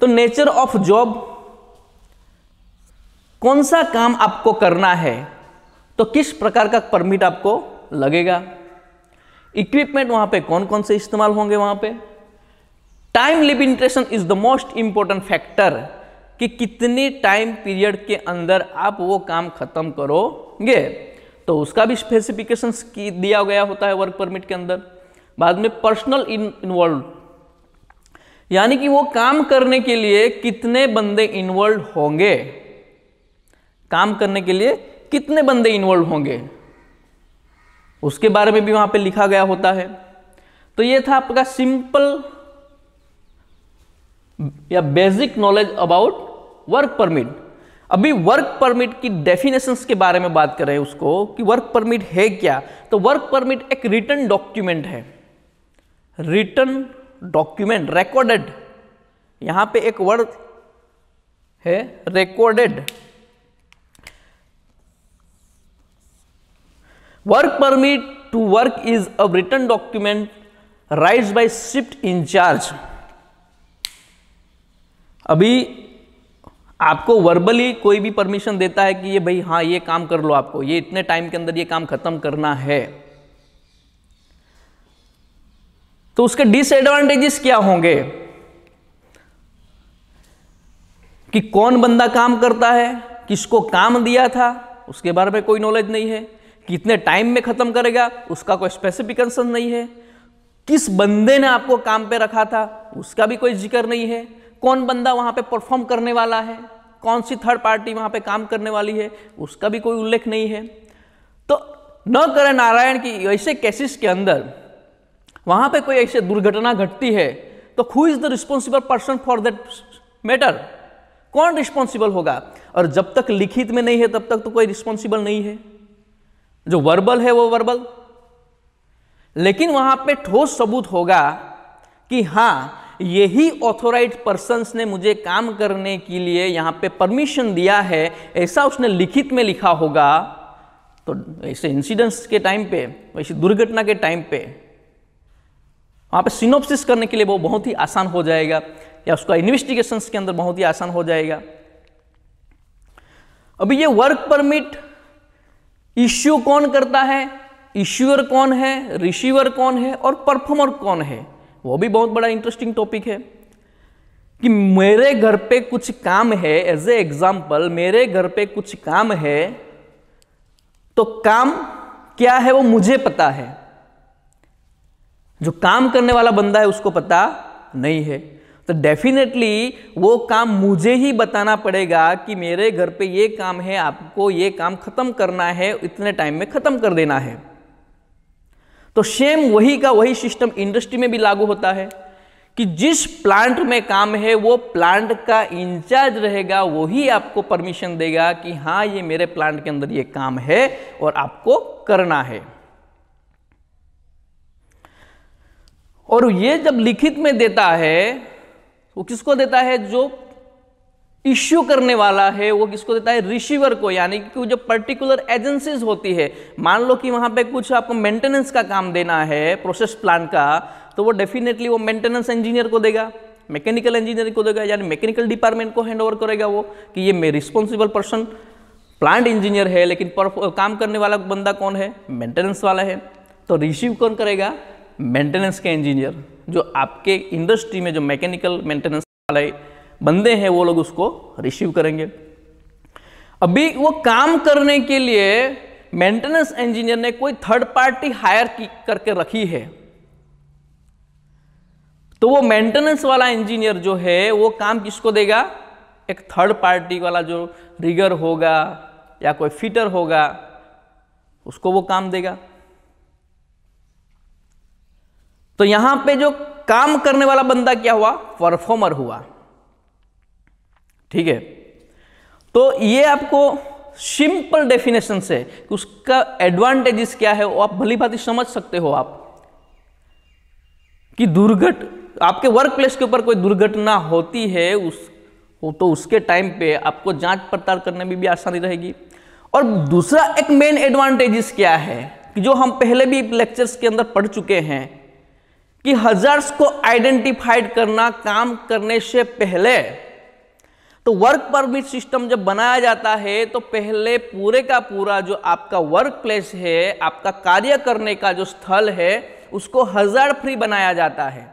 तो nature of job कौन सा काम आपको करना है तो किस प्रकार का परमिट आपको लगेगा इक्विपमेंट वहां पे कौन कौन से इस्तेमाल होंगे वहां पे time limitation is the most important factor कि कितने टाइम पीरियड के अंदर आप वो काम खत्म करोगे तो उसका भी स्पेसिफिकेशन दिया गया होता है वर्क परमिट के अंदर बाद में पर्सनल इन्वॉल्व यानी कि वो काम करने के लिए कितने बंदे इन्वॉल्व होंगे काम करने के लिए कितने बंदे इन्वॉल्व होंगे उसके बारे में भी वहां पे लिखा गया होता है तो ये था आपका सिंपल या basic knowledge about work permit अभी वर्क परमिट की डेफिनेशंस के बारे में बात करें उसको कि वर्क परमिट है क्या तो वर्क परमिट एक रिटर्न डॉक्यूमेंट है रिटर्न डॉक्यूमेंट रिकॉर्डेड यहां पे एक वर्ड है recorded work permit to work is a return document raise by shift incharge अभी आपको वर्बली कोई भी परमिशन देता है कि ये भाई हाँ ये काम कर लो आपको ये इतने टाइम के अंदर ये काम खत्म करना है तो उसके डिसएडवांटेजेस क्या होंगे कि कौन बंदा काम करता है किसको काम दिया था उसके बारे में कोई नॉलेज नहीं है कितने टाइम में ख़त्म करेगा उसका कोई स्पेसिफिक आंसर नहीं है किस बंदे ने आपको काम पे रखा था उसका भी कोई जिक्र नहीं है कौन बंदा वहां पे परफॉर्म करने वाला है कौन सी थर्ड पार्टी वहां पे काम करने वाली है उसका भी कोई उल्लेख नहीं है तो न करें नारायण की ऐसे केसेस के अंदर वहां पे कोई ऐसी दुर्घटना घटती है तो who is the responsible person for that matter कौन रिस्पॉन्सिबल होगा और जब तक लिखित में नहीं है तब तक तो कोई रिस्पॉन्सिबल नहीं है जो वर्बल है वो वर्बल लेकिन वहां पे ठोस सबूत होगा कि हाँ यही ऑथोराइज पर्सन ने मुझे काम करने के लिए यहां पे परमिशन दिया है ऐसा उसने लिखित में लिखा होगा तो ऐसे इंसिडेंट्स के टाइम पे वैसे दुर्घटना के टाइम पे वहाँ पे सिनोप्सिस करने के लिए वो बहुत ही आसान हो जाएगा या उसका इन्वेस्टिगेशन के अंदर बहुत ही आसान हो जाएगा अभी ये वर्क परमिट इश्यू कौन करता है इश्यूअर कौन है रिसीवर कौन है और परफॉर्मर कौन है वो भी बहुत बड़ा इंटरेस्टिंग टॉपिक है कि मेरे घर पे कुछ काम है एज ए एग्जाम्पल मेरे घर पे कुछ काम है तो काम क्या है वो मुझे पता है जो काम करने वाला बंदा है उसको पता नहीं है तो डेफिनेटली वो काम मुझे ही बताना पड़ेगा कि मेरे घर पे ये काम है आपको ये काम ख़त्म करना है इतने टाइम में ख़त्म कर देना है तो सेम वही का वही सिस्टम इंडस्ट्री में भी लागू होता है कि जिस प्लांट में काम है वो प्लांट का इंचार्ज रहेगा वही आपको परमिशन देगा कि हाँ ये मेरे प्लांट के अंदर ये काम है और आपको करना है और ये जब लिखित में देता है वो किसको देता है जो इश्यू करने वाला है वो किसको देता है रिसीवर को यानी कि जो पर्टिकुलर एजेंसीज होती है मान लो कि वहां पे कुछ आपको मेंटेनेंस का काम देना है प्रोसेस प्लान का तो वो डेफिनेटली वो मेंटेनेंस इंजीनियर को देगा मैकेनिकल इंजीनियर को देगा यानी मैकेनिकल डिपार्टमेंट को हैंड ओवर करेगा वो कि ये मे रिस्पॉन्सिबल पर्सन प्लांट इंजीनियर है लेकिन काम करने वाला बंदा कौन है मेंटेनेंस वाला है तो रिसीव कौन करेगा मेंटेनेंस के इंजीनियर जो आपके इंडस्ट्री में जो मैकेनिकल मेंटेनेंस वाले बंदे हैं वो लोग उसको रिसीव करेंगे अभी वो काम करने के लिए मेंटेनेंस इंजीनियर ने कोई थर्ड पार्टी हायर की करके रखी है तो वो मेंटेनेंस वाला इंजीनियर जो है वो काम किसको देगा एक थर्ड पार्टी वाला जो रिगर होगा या कोई फिटर होगा उसको वो काम देगा तो यहां पे जो काम करने वाला बंदा क्या हुआ परफॉर्मर हुआ ठीक है तो ये आपको सिंपल डेफिनेशन से उसका एडवांटेजेस क्या है वो आप भली भांति समझ सकते हो आप कि दुर्घट आपके वर्क प्लेस के ऊपर कोई दुर्घटना होती है उस वो तो उसके टाइम पे आपको जांच पड़ताल करने में भी आसानी रहेगी और दूसरा एक मेन एडवांटेजेस क्या है कि जो हम पहले भी लेक्चर्स के अंदर पढ़ चुके हैं कि हजार्स को आइडेंटिफाइड करना काम करने से पहले तो वर्क परमिट सिस्टम जब बनाया जाता है तो पहले पूरे का पूरा जो आपका वर्क प्लेस है आपका कार्य करने का जो स्थल है उसको हजार फ्री बनाया जाता है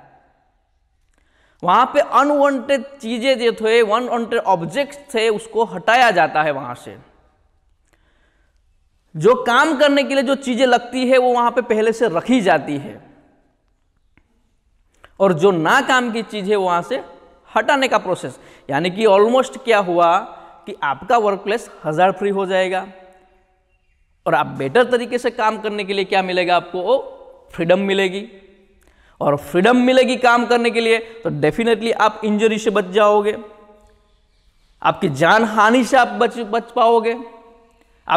वहां पे अनवांटेड चीजें जो थे अनवांटेड ऑब्जेक्ट थे उसको हटाया जाता है वहां से जो काम करने के लिए जो चीजें लगती है वो वहां पे पहले से रखी जाती है और जो ना काम की चीज़ है वहां से हटाने का प्रोसेस यानी कि ऑलमोस्ट क्या हुआ कि आपका वर्क प्लेस हज़ार फ्री हो जाएगा और आप बेटर तरीके से काम करने के लिए क्या मिलेगा आपको वो फ्रीडम मिलेगी और फ्रीडम मिलेगी काम करने के लिए तो डेफिनेटली आप इंजरी से बच जाओगे आपकी जान हानि से आप बच बच पाओगे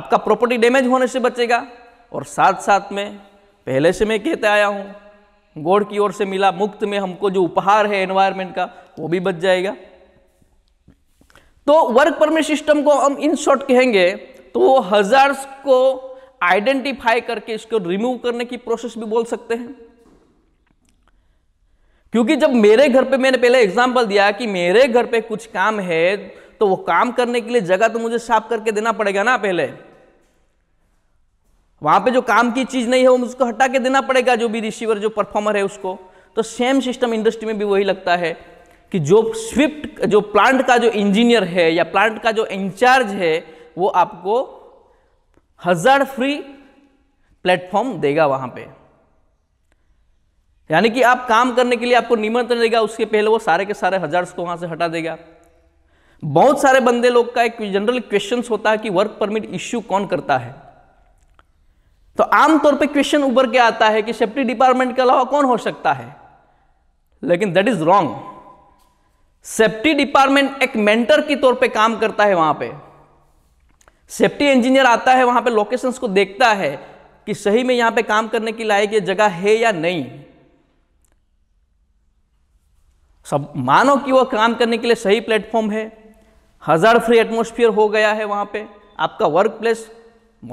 आपका प्रॉपर्टी डैमेज होने से बचेगा और साथ साथ में पहले से मैं कहते आया हूँ गॉड की ओर से मिला मुक्त में हमको जो उपहार है एनवायरमेंट का वो भी बच जाएगा तो वर्क परमिट सिस्टम को हम इन शॉर्ट कहेंगे तो वो हजार्स को आइडेंटिफाई करके इसको रिमूव करने की प्रोसेस भी बोल सकते हैं क्योंकि जब मेरे घर पे मैंने पहले एग्जाम्पल दिया कि मेरे घर पे कुछ काम है तो वो काम करने के लिए जगह तो मुझे साफ करके देना पड़ेगा ना पहले वहां पे जो काम की चीज़ नहीं है वो उसको हटा के देना पड़ेगा जो भी रिसीवर जो परफॉर्मर है उसको तो सेम सिस्टम इंडस्ट्री में भी वही लगता है कि जो स्विफ्ट जो प्लांट का जो इंजीनियर है या प्लांट का जो इंचार्ज है वो आपको हज़ार फ्री प्लेटफॉर्म देगा वहां पे यानी कि आप काम करने के लिए आपको निमंत्रण देगा उसके पहले वो सारे के सारे हज़ार्स को वहां से हटा देगा बहुत सारे बंदे लोग का एक जनरल क्वेश्चन होता है कि वर्क परमिट इश्यू कौन करता है तो आमतौर पे क्वेश्चन उभर के आता है कि सेफ्टी डिपार्टमेंट के अलावा कौन हो सकता है लेकिन that is wrong safety department एक मेंटर के तौर पे काम करता है वहां पे सेफ्टी इंजीनियर आता है वहां पे लोकेशंस को देखता है कि सही में यहां पे काम करने की लायक ये जगह है या नहीं सब मानो कि वो काम करने के लिए सही प्लेटफॉर्म है हज़ार फ्री एटमोस्फियर हो गया है वहां पे आपका वर्क प्लेस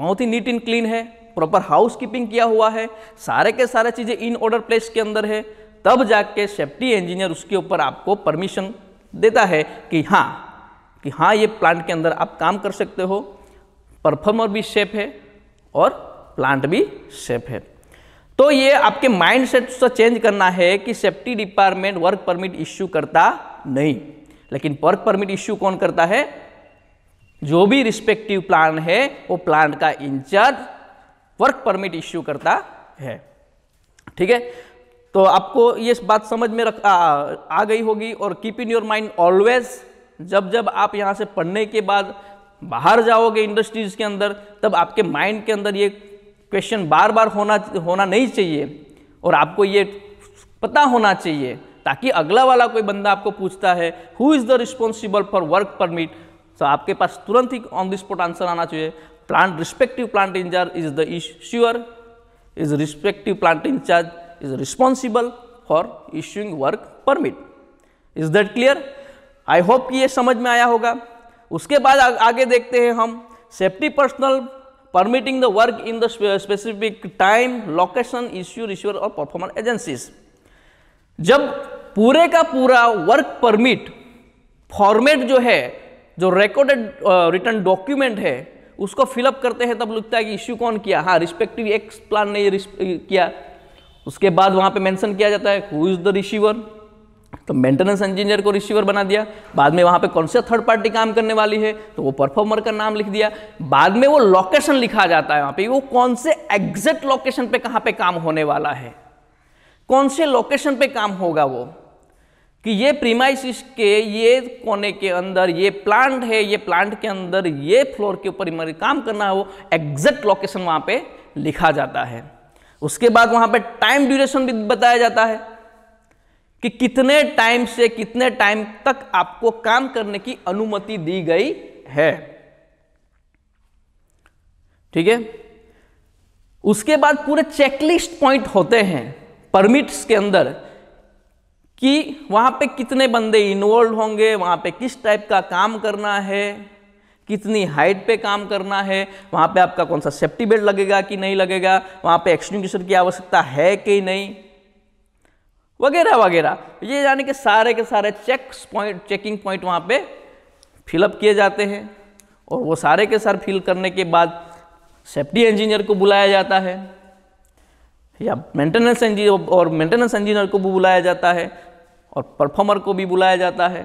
बहुत ही नीट एंड क्लीन है प्रॉपर हाउस कीपिंग किया हुआ है सारे के सारे चीज़ें इन ऑर्डर प्लेस के अंदर है तब जाके सेफ्टी इंजीनियर उसके ऊपर आपको परमिशन देता है कि हाँ कि हाँ ये प्लांट के अंदर आप काम कर सकते हो परफॉर्मर भी सेफ है और प्लांट भी सेफ है तो ये आपके माइंड सेट से चेंज करना है कि safety department work permit issue करता नहीं लेकिन वर्क परमिट इश्यू कौन करता है जो भी रिस्पेक्टिव प्लान है वो प्लांट का इंचार्ज वर्क परमिट इश्यू करता है ठीक है तो आपको ये बात समझ में रख आ, आ गई होगी और keep in your mind always जब जब आप यहाँ से पढ़ने के बाद बाहर जाओगे इंडस्ट्रीज के अंदर तब आपके माइंड के अंदर ये क्वेश्चन बार बार होना होना नहीं चाहिए और आपको ये पता होना चाहिए ताकि अगला वाला कोई बंदा आपको पूछता है who is the responsible for work permit तो आपके पास तुरंत ही ऑन द स्पॉट आंसर आना चाहिए plant respective plant in charge is the issuer is respective plant in charge is responsible for issuing work permit is that clear i hope ki ye samajh mein aaya hoga uske baad aage dekhte hain hum safety personnel permitting the work in the specific time location issue issuer or performer agencies jab जब पूरे का पूरा work permit format जो है जो recorded return document है उसको fill up करते हैं तब लिखता है कि इश्यू कौन किया हाँ रिस्पेक्टिव एक्स प्लान ने ये किया उसके बाद वहाँ पे मेंशन किया जाता है हु इज़ द रिसीवर तो मेंटेनेंस इंजीनियर को रिसीवर बना दिया बाद में वहाँ पे कौन सा थर्ड पार्टी काम करने वाली है तो वो परफॉर्मर का नाम लिख दिया बाद में वो लोकेशन लिखा जाता है वहाँ पे वो कौन से एग्जैक्ट लोकेशन पे कहाँ पे काम होने वाला है कौन से लोकेशन पे काम होगा वो कि ये प्रीमाइसिस के ये कोने के अंदर ये प्लांट है ये प्लांट के अंदर ये फ्लोर के ऊपर काम करना है वो एग्जैक्ट लोकेशन वहाँ पे लिखा जाता है उसके बाद वहाँ पे टाइम ड्यूरेशन भी बताया जाता है कि कितने टाइम से कितने टाइम तक आपको काम करने की अनुमति दी गई है ठीक है उसके बाद पूरे चेकलिस्ट पॉइंट होते हैं परमिट्स के अंदर कि वहाँ पे कितने बंदे इन्वॉल्व होंगे वहाँ पे किस टाइप का काम करना है कितनी हाइट पे काम करना है वहाँ पे आपका कौन सा सेफ्टी बेल्ट लगेगा कि नहीं लगेगा वहाँ पे एक्सटिंग्विशर की आवश्यकता है कि नहीं वगैरह वगैरह ये यानी कि सारे के सारे चेक पॉइंट चेकिंग पॉइंट वहाँ पे फिलअप किए जाते हैं और वो सारे के सारे फिल करने के बाद सेफ्टी इंजीनियर को बुलाया जाता है या मेंटेनेंस इंजीनियर और मेंटेनेंस इंजीनियर को भी बुलाया जाता है और परफॉर्मर को भी बुलाया जाता है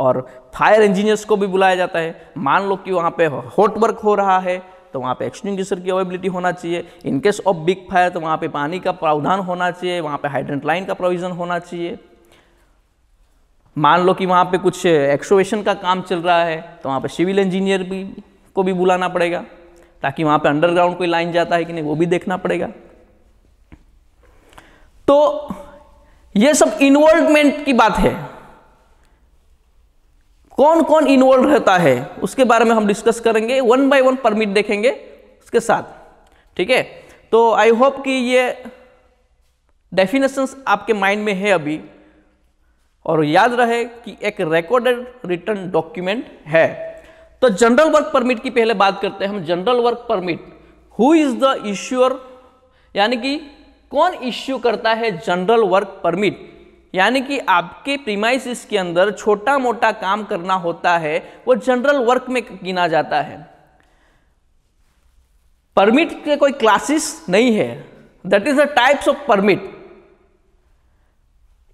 और फायर इंजीनियर्स को भी बुलाया जाता है मान लो कि वहाँ पे हॉट वर्क हो रहा है तो वहाँ पे एक्सटिंग्विशर की अवेबिलिटी होना चाहिए in case of big fire तो वहाँ पे पानी का प्रावधान होना चाहिए वहाँ पे हाइड्रेंट लाइन का प्रोविज़न होना चाहिए मान लो कि वहाँ पे कुछ एक्सोवेशन का काम चल रहा है तो वहाँ पे सिविल इंजीनियर भी को भी बुलाना पड़ेगा ताकि वहाँ पे अंडरग्राउंड कोई लाइन जाता है कि नहीं वो भी देखना पड़ेगा तो ये सब इन्वॉल्वमेंट की बात है कौन कौन इन्वॉल्व रहता है उसके बारे में हम डिस्कस करेंगे वन बाय वन परमिट देखेंगे उसके साथ ठीक है तो आई होप कि ये डेफिनेशंस आपके माइंड में है अभी और याद रहे कि एक रिकॉर्डेड रिटर्न डॉक्यूमेंट है तो जनरल वर्क परमिट की पहले बात करते हैं हम general work permit who is the issuer यानी कि कौन इश्यू करता है जनरल वर्क परमिट यानी कि आपके प्रीमाइसिस के अंदर छोटा मोटा काम करना होता है वो जनरल वर्क में गिना जाता है परमिट के कोई क्लासेस नहीं है that is the types of permit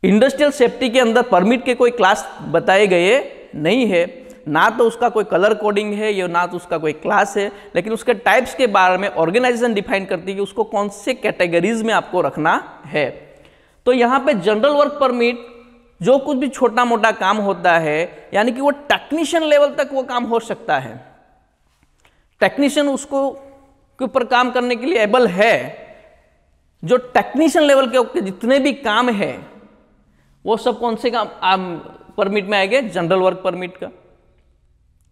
industrial safety के अंदर परमिट के कोई क्लास बताए गए नहीं है ना तो उसका कोई कलर कोडिंग है या ना तो उसका कोई क्लास है लेकिन उसके टाइप्स के बारे में ऑर्गेनाइजेशन डिफाइन करती है कि उसको कौन से कैटेगरीज में आपको रखना है तो यहाँ पे जनरल वर्क परमिट जो कुछ भी छोटा मोटा काम होता है यानी कि वो टेक्नीशियन लेवल तक वो काम हो सकता है टेक्नीशियन उसको के ऊपर काम करने के लिए एबल है जो टेक्नीशियन लेवल के जितने भी काम है वो सब कौन से काम परमिट में आएंगे जनरल वर्क परमिट का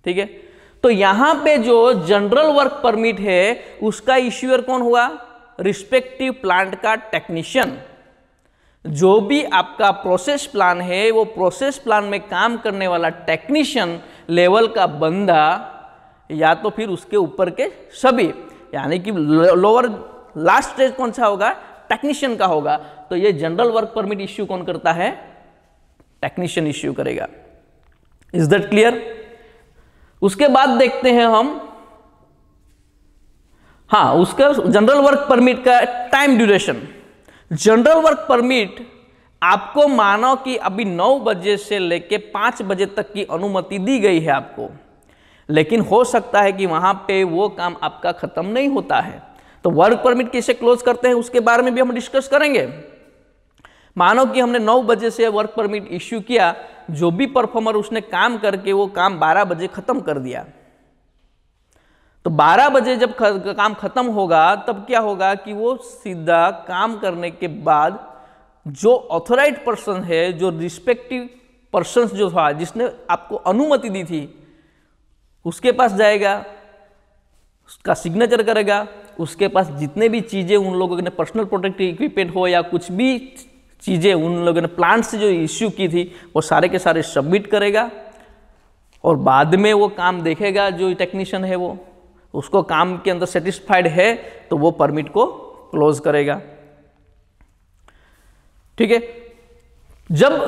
ठीक है तो यहां पे जो जनरल वर्क परमिट है उसका इश्यूअर कौन हुआ रिस्पेक्टिव प्लांट का टेक्नीशियन जो भी आपका प्रोसेस प्लान है वो प्रोसेस प्लान में काम करने वाला टेक्नीशियन लेवल का बंदा या तो फिर उसके ऊपर के सभी यानी कि लोअर लास्ट स्टेज कौन सा होगा टेक्नीशियन का होगा तो ये जनरल वर्क परमिट इश्यू कौन करता है टेक्नीशियन इश्यू करेगा इज दैट क्लियर उसके बाद देखते हैं हम हाँ उसका जनरल वर्क परमिट का time duration general work permit आपको मानो कि अभी नौ बजे से लेके 5 बजे तक की अनुमति दी गई है आपको लेकिन हो सकता है कि वहाँ पे वो काम आपका ख़त्म नहीं होता है तो वर्क परमिट कैसे क्लोज करते हैं उसके बारे में भी हम डिस्कस करेंगे मानो कि हमने 9 बजे से वर्क परमिट इश्यू किया जो भी परफॉर्मर उसने काम करके वो काम 12 बजे ख़त्म कर दिया तो 12 बजे जब काम ख़त्म होगा तब क्या होगा कि वो सीधा काम करने के बाद जो ऑथोराइज पर्सन है जो रिस्पेक्टिव पर्सन जो था जिसने आपको अनुमति दी थी उसके पास जाएगा उसका सिग्नेचर करेगा उसके पास जितने भी चीज़ें उन लोगों ने पर्सनल प्रोटेक्टिव इक्विपमेंट हो या कुछ भी चीज़ें उन लोगों ने प्लांट से जो इश्यू की थी वो सारे के सारे सबमिट करेगा और बाद में वो काम देखेगा जो टेक्नीशियन है वो उसको काम के अंदर सेटिस्फाइड है तो वो परमिट को क्लोज करेगा ठीक है जब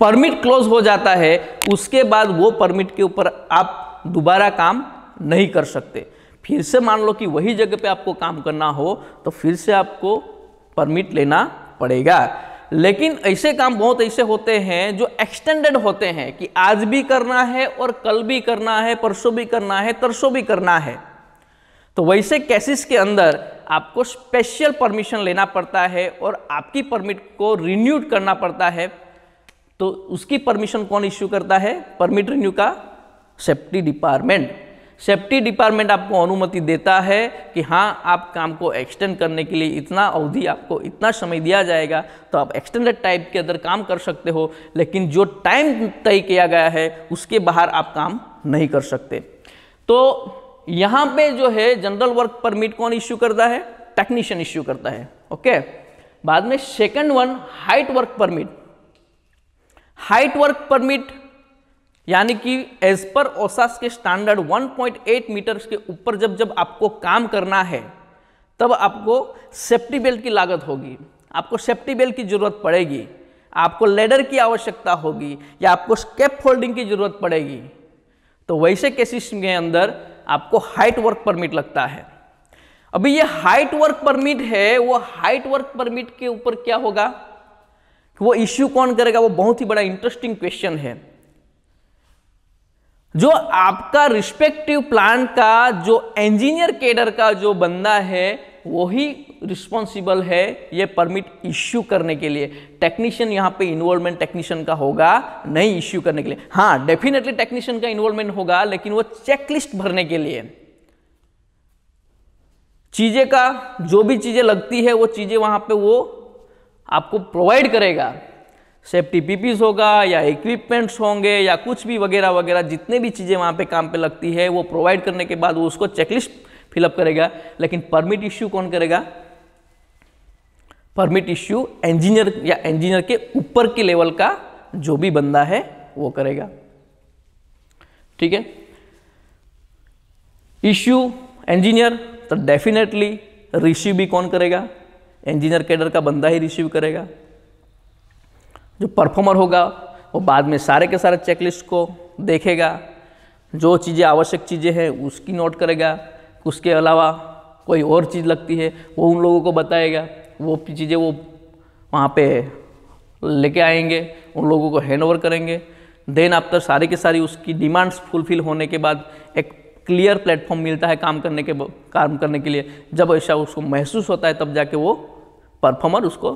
परमिट क्लोज हो जाता है उसके बाद वो परमिट के ऊपर आप दोबारा काम नहीं कर सकते फिर से मान लो कि वही जगह पे आपको काम करना हो तो फिर से आपको परमिट लेना पड़ेगा लेकिन ऐसे काम बहुत ऐसे होते हैं जो एक्सटेंडेड होते हैं कि आज भी करना है और कल भी करना है परसों भी करना है तरसों भी करना है तो वैसे केसेस के अंदर आपको स्पेशल परमिशन लेना पड़ता है और आपकी परमिट को रिन्यूड करना पड़ता है तो उसकी परमिशन कौन इश्यू करता है परमिट रिन्यू का सेफ्टी डिपार्टमेंट सेफ्टी डिपार्टमेंट आपको अनुमति देता है कि हाँ आप काम को एक्सटेंड करने के लिए इतना अवधि आपको इतना समय दिया जाएगा तो आप एक्सटेंडेड टाइप के अंदर काम कर सकते हो लेकिन जो टाइम तय किया गया है उसके बाहर आप काम नहीं कर सकते तो यहाँ पे जो है जनरल वर्क परमिट कौन इश्यू करता है टेक्नीशियन इश्यू करता है ओके बाद में second one height work permit height work permit यानी कि एज पर ओसास के स्टैंडर्ड 1.8 मीटर के ऊपर जब जब आपको काम करना है तब आपको सेफ्टी बेल्ट की लागत होगी आपको सेफ्टी बेल्ट की ज़रूरत पड़ेगी आपको लेडर की आवश्यकता होगी या आपको स्केप फोल्डिंग की ज़रूरत पड़ेगी तो वैसे केसेस के अंदर आपको हाइट वर्क परमिट लगता है अभी ये हाइट वर्क परमिट है वो हाइट वर्क परमिट के ऊपर क्या होगा वो इश्यू कौन करेगा वो बहुत ही बड़ा इंटरेस्टिंग क्वेश्चन है जो आपका रिस्पेक्टिव प्लांट का जो इंजीनियर केडर का जो बंदा है वही रिस्पॉन्सिबल है ये परमिट इश्यू करने के लिए टेक्नीशियन यहाँ पे इन्वॉल्वमेंट टेक्नीशियन का होगा नहीं इश्यू करने के लिए हाँ डेफिनेटली टेक्नीशियन का इन्वॉल्वमेंट होगा लेकिन वो चेकलिस्ट भरने के लिए चीज़ें का जो भी चीज़ें लगती है वो चीज़ें वहां पे वो आपको प्रोवाइड करेगा सेफ्टी पीपीस होगा या इक्विपमेंट्स होंगे या कुछ भी वगैरह वगैरह जितने भी चीज़ें वहाँ पे काम पे लगती है वो प्रोवाइड करने के बाद वो उसको चेकलिस्ट फिलअप करेगा लेकिन परमिट इश्यू कौन करेगा परमिट इश्यू इंजीनियर या इंजीनियर के ऊपर के लेवल का जो भी बंदा है वो करेगा ठीक है इश्यू इंजीनियर तो डेफिनेटली रिसीव भी कौन करेगा इंजीनियर कैडर का बंदा ही रिसीव करेगा जो परफॉर्मर होगा वो बाद में सारे के सारे चेकलिस्ट को देखेगा जो चीज़ें आवश्यक चीज़ें हैं उसकी नोट करेगा उसके अलावा कोई और चीज़ लगती है वो उन लोगों को बताएगा वो चीज़ें वो वहाँ पे लेके आएंगे उन लोगों को हैंड ओवर करेंगे देन आफ्टर सारी की सारी उसकी डिमांड्स फुलफिल होने के बाद एक क्लियर प्लेटफॉर्म मिलता है काम करने के काम करने के लिए जब ऐसा उसको महसूस होता है तब जाके वो परफॉर्मर उसको